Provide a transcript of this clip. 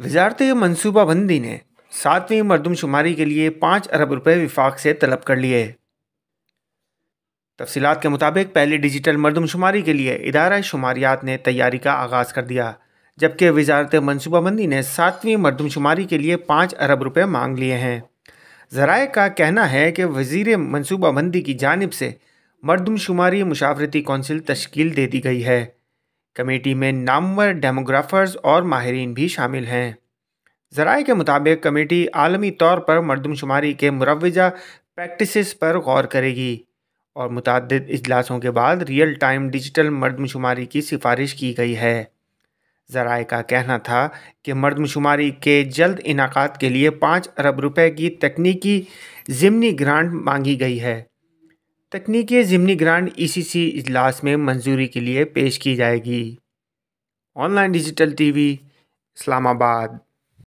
वजारत मनसूबाबंदी ने सातवीं मरदमशुमारी के लिए पाँच अरब रुपये विफाक से तलब कर लिए तफसीत के मुताबिक पहली डिजिटल मरदमशुमारी के लिए इदारा शुमारियात ने तैयारी का आगाज़ कर दिया जबकि वजारत मनसूबाबंदी ने सातवीं मरदमशुमारी के लिए पाँच अरब रुपये मांग लिए हैं जराए का कहना है कि वजीर मनसूबाबंदी की जानब से मरदमशुमारी मुशावरती कौंसिल तश्ल दे दी गई है कमेटी में नामवर डेमोग्राफर्स और माहरीन भी शामिल हैं जराए के मुताबिक कमेटी आलमी तौर पर मरदमशुमारी के मुरवजा प्रैक्टिस पर गौर करेगी और मुतद अजलासों के बाद रियल टाइम डिजिटल मरदमशुमारी की सिफारिश की गई है जराए का कहना था कि मरदमशुमारी के जल्द इनाक़ात के लिए पाँच अरब रुपये की तकनीकी ज़मनी ग्रांट मांगी गई है तकनीक ज़िमनी ग्रांड ईसीसी e इजलास में मंजूरी के लिए पेश की जाएगी ऑनलाइन डिजिटल टीवी इस्लामाबाद